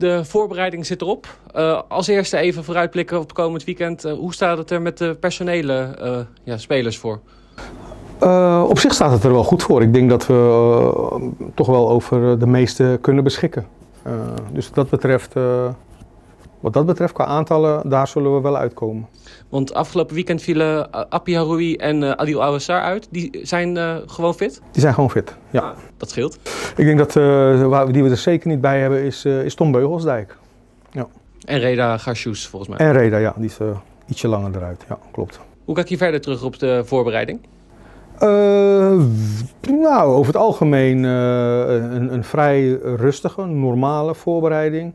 De voorbereiding zit erop. Eh, als eerste even vooruitblikken op komend weekend. Eh, hoe staat het er met de personele eh, ja, spelers voor? op zich staat het er wel goed voor. Ik denk dat we toch wel over de meeste kunnen beschikken. dus wat dat betreft wat dat betreft, qua aantallen, daar zullen we wel uitkomen. Want afgelopen weekend vielen eh, Appi Haroui en eh, Adil Awassar uit. Die zijn eh, gewoon fit? Die zijn gewoon fit, ja. Ah, dat scheelt. Ik denk dat waar, die we er zeker niet bij hebben, is, is Tom Beugelsdijk. Ja. En Reda Garshoes, volgens mij. En Reda, ja. Die is ietsje langer eruit. Ja, klopt. Hoe kijk je verder terug op de voorbereiding? nou, over het algemeen een, een vrij rustige, normale voorbereiding.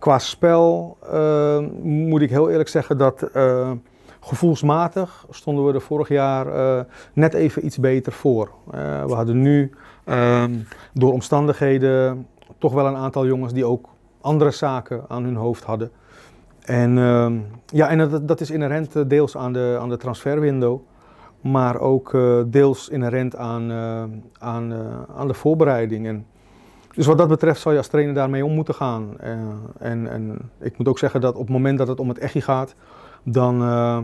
Qua spel ehm, moet ik heel eerlijk zeggen dat ehm, gevoelsmatig stonden we er vorig jaar eh, net even iets beter voor. Eh, we hadden nu ehm, door omstandigheden toch wel een aantal jongens die ook andere zaken aan hun hoofd hadden. En, ja, en dat, dat, is inherent eh, deels aan de, aan de transferwindow, maar ook deels inherent aan, aan, aan de voorbereiding. Dus wat dat betreft zou je als trainer daarmee om moeten gaan. Eh, en, en, ik moet ook zeggen dat op het moment dat het om het echi gaat, dan, eh,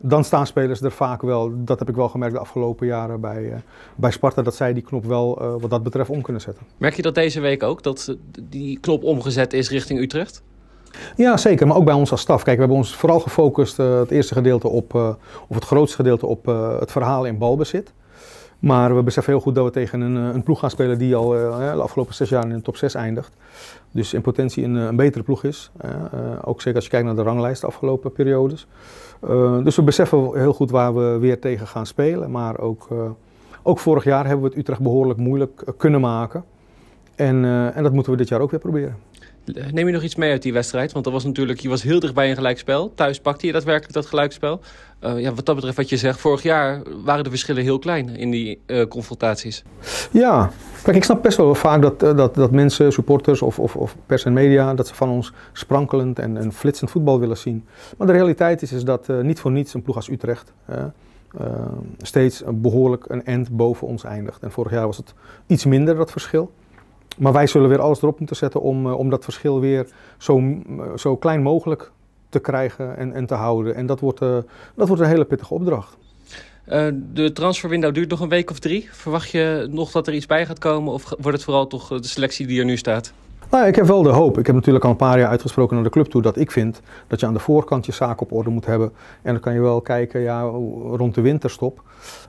dan staan spelers er vaak wel. Dat heb ik wel gemerkt de afgelopen jaren bij, eh, bij Sparta, dat zij die knop wel wat dat betreft om kunnen zetten. Merk je dat deze week ook, dat die knop omgezet is richting Utrecht? Ja, zeker. Maar ook bij ons als staf. Kijk, we hebben ons vooral gefocust, het eerste gedeelte op, of het grootste gedeelte op het verhaal in balbezit. Maar we beseffen heel goed dat we tegen een, eh, een ploeg gaan spelen die al eh, de afgelopen zes jaar in de top 6 eindigt. Dus in potentie een, eh, betere ploeg is. ook zeker als je kijkt naar de ranglijst de afgelopen periodes. dus we beseffen heel goed waar we weer tegen gaan spelen. Maar ook, ook vorig jaar hebben we het Utrecht behoorlijk moeilijk kunnen maken. En, en dat moeten we dit jaar ook weer proberen. Neem je nog iets mee uit die wedstrijd? Want dat was natuurlijk, je was heel dichtbij een gelijkspel. Thuis pakte je daadwerkelijk dat gelijkspel. Eh, ja, wat dat betreft, wat je zegt, vorig jaar waren de verschillen heel klein in die eh, confrontaties. Ja, kijk, ik snap best wel vaak dat, eh, dat, dat mensen, supporters of, of, of, pers en media, dat ze van ons sprankelend en, en flitsend voetbal willen zien. Maar de realiteit is, is dat niet voor niets een ploeg als Utrecht. steeds behoorlijk een end boven ons eindigt. En vorig jaar was het iets minder, dat verschil. Maar wij zullen weer alles erop moeten zetten om, eh, om dat verschil weer zo, eh, zo klein mogelijk te krijgen en, en te houden. En dat wordt, eh, dat wordt een hele pittige opdracht. de transferwindow duurt nog een week of drie. Verwacht je nog dat er iets bij gaat komen? Of wordt het vooral toch de selectie die er nu staat? Nou, ik heb wel de hoop. Ik heb natuurlijk al een paar jaar uitgesproken naar de club toe dat ik vind dat je aan de voorkant je zaak op orde moet hebben. En dan kan je wel kijken ja, rond de winterstop.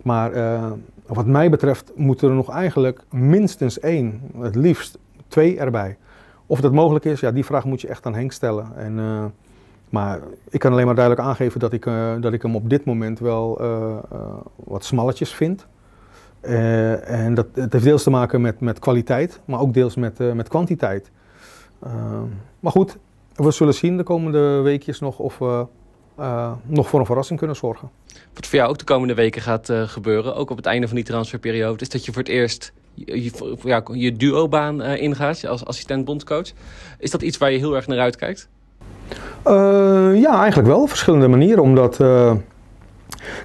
Maar eh, wat mij betreft moet er nog eigenlijk minstens één, het liefst twee erbij. Of dat mogelijk is, ja, die vraag moet je echt aan Henk stellen. En, eh, maar ik kan alleen maar duidelijk aangeven dat ik, eh, dat ik hem op dit moment wel wat smalletjes vind. Eh, en dat, het heeft deels te maken met, met kwaliteit, maar ook deels met, eh, met kwantiteit. Ehm, maar goed, we zullen zien de komende weekjes nog of we eh, nog voor een verrassing kunnen zorgen. Wat voor jou ook de komende weken gaat gebeuren, ook op het einde van die transferperiode, is dat je voor het eerst je, ja, je duo-baan ingaat als assistent bondcoach. Is dat iets waar je heel erg naar uitkijkt? ja, eigenlijk wel. op Verschillende manieren. Omdat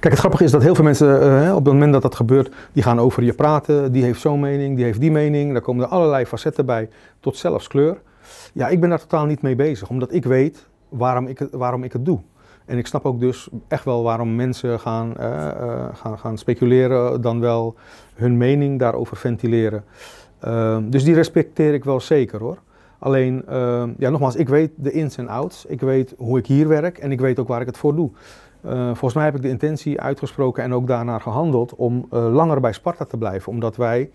Kijk, het grappige is dat heel veel mensen eh, op het moment dat dat gebeurt, die gaan over je praten. Die heeft zo'n mening, die heeft die mening. Daar komen er allerlei facetten bij, tot zelfs kleur. Ja, ik ben daar totaal niet mee bezig, omdat ik weet waarom ik, waarom ik het doe. En ik snap ook dus echt wel waarom mensen gaan, eh, eh, gaan, gaan speculeren, dan wel hun mening daarover ventileren. Ehm, dus die respecteer ik wel zeker hoor. Alleen, ehm, ja, nogmaals, ik weet de ins en outs. Ik weet hoe ik hier werk en ik weet ook waar ik het voor doe. Eh, volgens mij heb ik de intentie uitgesproken en ook daarnaar gehandeld om eh, langer bij Sparta te blijven. Omdat wij,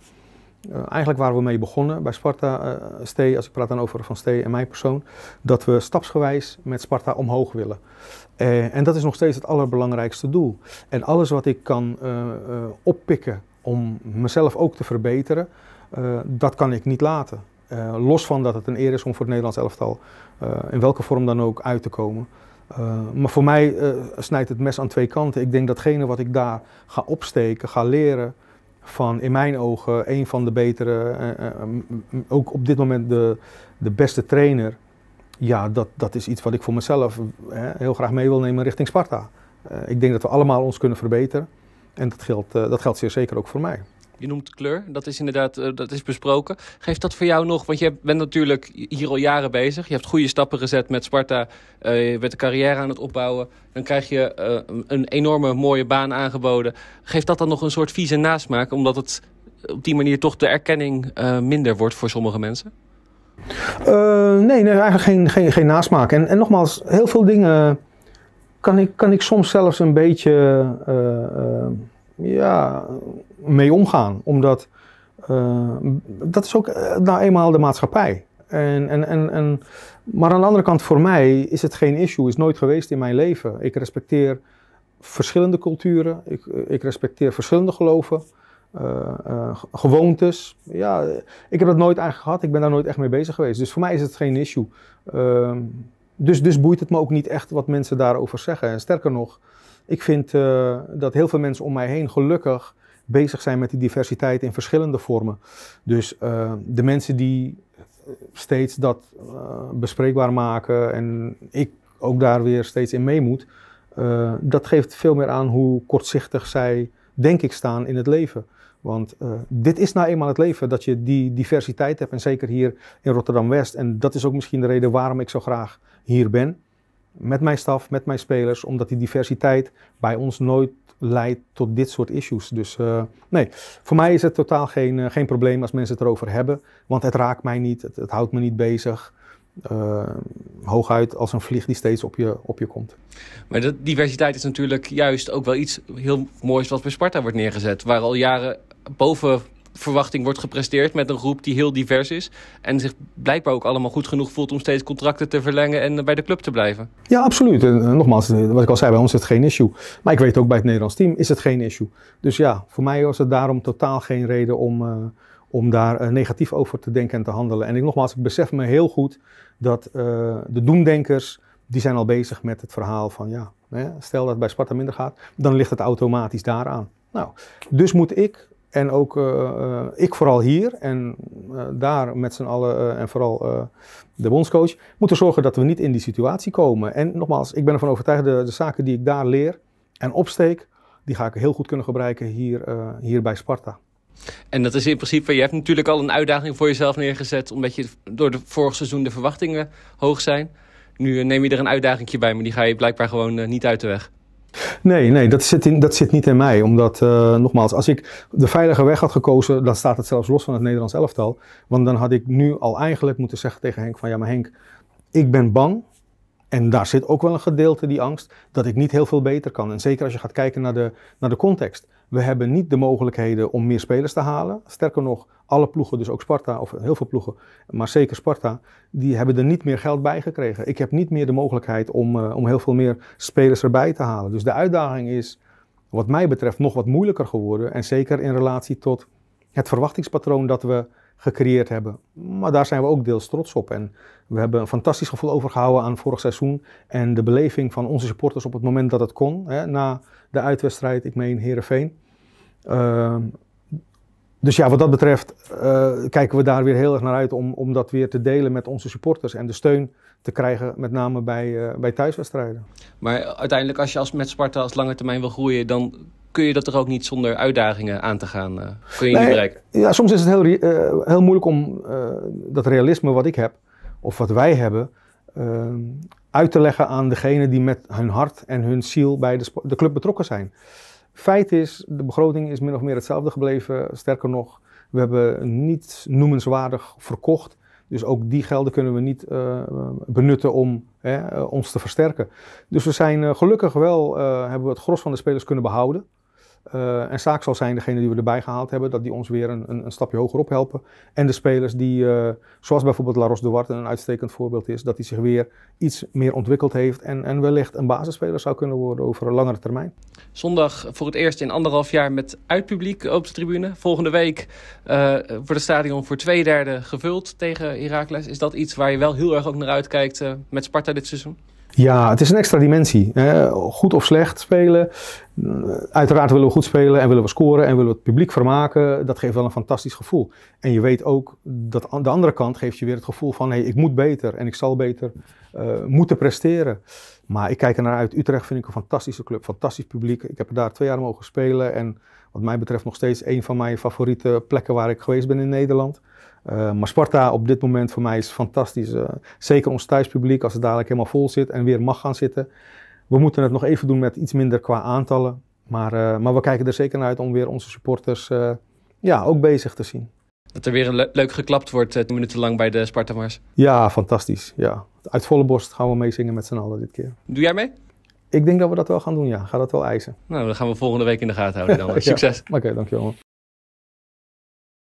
eh, eigenlijk waar we mee begonnen bij Sparta, Stee, als ik praat dan over Van Stee en mijn persoon, dat we stapsgewijs met Sparta omhoog willen. en dat is nog steeds het allerbelangrijkste doel. En alles wat ik kan oppikken om mezelf ook te verbeteren, dat kan ik niet laten. los van dat het een eer is om voor het Nederlands elftal in welke vorm dan ook uit te komen. Eh, maar voor mij eh, snijdt het mes aan twee kanten. Ik denk datgene wat ik daar ga opsteken, ga leren van in mijn ogen een van de betere, eh, ook op dit moment de, de beste trainer. Ja, dat, dat is iets wat ik voor mezelf heel graag mee wil nemen richting Sparta. ik denk dat we allemaal ons kunnen verbeteren. En dat geldt, dat geldt zeer zeker ook voor mij. Je noemt kleur, dat is inderdaad eh, dat is besproken. Geeft dat voor jou nog, want je bent natuurlijk hier al jaren bezig. Je hebt goede stappen gezet met Sparta, uh, je bent de carrière aan het opbouwen. Dan krijg je eh, een enorme mooie baan aangeboden. Geeft dat dan nog een soort vieze nasmaak, omdat het op die manier toch de erkenning minder wordt voor sommige mensen? nee, nee, eigenlijk geen, geen, geen nasmaak. En, en nogmaals, heel veel dingen kan ik, kan ik soms zelfs een beetje ja, mee omgaan. Omdat eh, dat is ook eh, nou eenmaal de maatschappij. En, en, en, en, maar aan de andere kant, voor mij is het geen issue, is nooit geweest in mijn leven. Ik respecteer verschillende culturen, ik, eh, ik respecteer verschillende geloven, uh, gewoontes. Ja, ik heb dat nooit eigenlijk gehad, ik ben daar nooit echt mee bezig geweest. Dus voor mij is het geen issue. Ehm, dus, dus boeit het me ook niet echt wat mensen daarover zeggen. En sterker nog, ik vind dat heel veel mensen om mij heen gelukkig bezig zijn met die diversiteit in verschillende vormen. Dus eh, de mensen die eh, steeds dat eh, bespreekbaar maken en ik ook daar weer steeds in mee moet, dat geeft veel meer aan hoe kortzichtig zij, denk ik, staan in het leven. Want dit is nou eenmaal het leven, dat je die diversiteit hebt. En zeker hier in Rotterdam-West. En dat is ook misschien de reden waarom ik zo graag hier ben met mijn staf, met mijn spelers, omdat die diversiteit bij ons nooit leidt tot dit soort issues. Dus eh, nee, voor mij is het totaal geen, eh, geen probleem als mensen het erover hebben, want het raakt mij niet, het, het houdt me niet bezig. Uh, hooguit als een vlieg die steeds op je, op je komt. Maar de diversiteit is natuurlijk juist ook wel iets heel moois wat bij Sparta wordt neergezet, waar al jaren boven verwachting wordt gepresteerd met een groep die heel divers is. En zich blijkbaar ook allemaal goed genoeg voelt om steeds contracten te verlengen en bij de club te blijven. Ja, absoluut. En eh, nogmaals, eh, wat ik al zei, bij ons is het geen issue. Maar ik weet ook bij het Nederlands team is het geen issue. Dus ja, voor mij was het daarom totaal geen reden om, eh, om daar negatief over te denken en te handelen. En ik nogmaals, ik besef me heel goed dat uh, de doemdenkers, die zijn al bezig met het verhaal van ja, hè, stel dat het bij Sparta minder gaat, dan ligt het automatisch daaraan. Nou, dus moet ik en ook eh, eh, ik vooral hier en eh, daar met z'n allen en vooral de bondscoach moeten zorgen dat we niet in die situatie komen. En nogmaals, ik ben ervan overtuigd, de, de zaken die ik daar leer en opsteek, die ga ik heel goed kunnen gebruiken hier, hier bij Sparta. En dat is in principe, je hebt natuurlijk al een uitdaging voor jezelf neergezet, omdat je door het vorig seizoen de verwachtingen hoog zijn. Nu neem je er een uitdaging bij, maar die ga je blijkbaar gewoon niet uit de weg. Nee, nee dat, zit in, dat zit niet in mij. Omdat, eh, nogmaals, als ik de veilige weg had gekozen, dan staat het zelfs los van het Nederlands elftal. Want dan had ik nu al eigenlijk moeten zeggen tegen Henk van, ja maar Henk, ik ben bang en daar zit ook wel een gedeelte die angst dat ik niet heel veel beter kan. En zeker als je gaat kijken naar de, naar de context. We hebben niet de mogelijkheden om meer spelers te halen. Sterker nog, alle ploegen, dus ook Sparta, of heel veel ploegen, maar zeker Sparta, die hebben er niet meer geld bij gekregen. Ik heb niet meer de mogelijkheid om, eh, om heel veel meer spelers erbij te halen. Dus de uitdaging is, wat mij betreft, nog wat moeilijker geworden. En zeker in relatie tot het verwachtingspatroon dat we gecreëerd hebben. Maar daar zijn we ook deels trots op. En we hebben een fantastisch gevoel overgehouden aan vorig seizoen. En de beleving van onze supporters op het moment dat het kon. Hè, na de uitwedstrijd, ik meen Herenveen. Ehm, dus ja, wat dat betreft eh, kijken we daar weer heel erg naar uit om, om dat weer te delen met onze supporters en de steun te krijgen, met name bij, eh, bij thuiswedstrijden. Maar uiteindelijk, als je als met Sparta als lange termijn wil groeien, dan kun je dat toch ook niet zonder uitdagingen aan te gaan? Eh, kun je niet bereiken? Ja, soms is het heel, eh, heel moeilijk om eh, dat realisme wat ik heb, of wat wij hebben, uit te leggen aan degene die met hun hart en hun ziel bij de, de club betrokken zijn. Feit is, de begroting is min of meer hetzelfde gebleven. Sterker nog, we hebben niets noemenswaardig verkocht. Dus ook die gelden kunnen we niet benutten om hè, ons te versterken. Dus we zijn gelukkig wel, hebben we het gros van de spelers kunnen behouden. Uh, en zaak zal zijn, degene die we erbij gehaald hebben, dat die ons weer een, een, een stapje hoger op helpen. En de spelers die, eh, zoals bijvoorbeeld Laros Duarte een uitstekend voorbeeld is, dat hij zich weer iets meer ontwikkeld heeft en, en wellicht een basisspeler zou kunnen worden over een langere termijn. Zondag voor het eerst in anderhalf jaar met uitpubliek op de tribune. Volgende week uh, wordt het stadion voor twee derde gevuld tegen Iraklis. Is dat iets waar je wel heel erg ook naar uitkijkt met Sparta dit seizoen? Ja, het is een extra dimensie. Hè. Goed of slecht spelen. Eh, uiteraard willen we goed spelen en willen we scoren en willen we het publiek vermaken. Dat geeft wel een fantastisch gevoel. En je weet ook dat aan de andere kant geeft je weer het gevoel van ik moet beter en ik zal beter eh, moeten presteren. Maar ik kijk er naar uit. Utrecht vind ik een fantastische club, fantastisch publiek. Ik heb daar twee jaar mogen spelen en wat mij betreft nog steeds een van mijn favoriete plekken waar ik geweest ben in Nederland. Eh, maar Sparta op dit moment voor mij is fantastisch. Eh, zeker ons thuispubliek, als het dadelijk helemaal vol zit en weer mag gaan zitten. We moeten het nog even doen met iets minder qua aantallen. Maar, eh, maar we kijken er zeker naar uit om weer onze supporters ja, ook bezig te zien. Dat er weer een leuk geklapt wordt, tien minuten lang bij de Sparta Mars. Ja, fantastisch. Ja. Uit volle borst gaan we meezingen met z'n allen dit keer. Doe jij mee? Ik denk dat we dat wel gaan doen, ja. Ga dat wel eisen. Nou, dan gaan we volgende week in de gaten houden dan. Succes. Oké, dankjewel.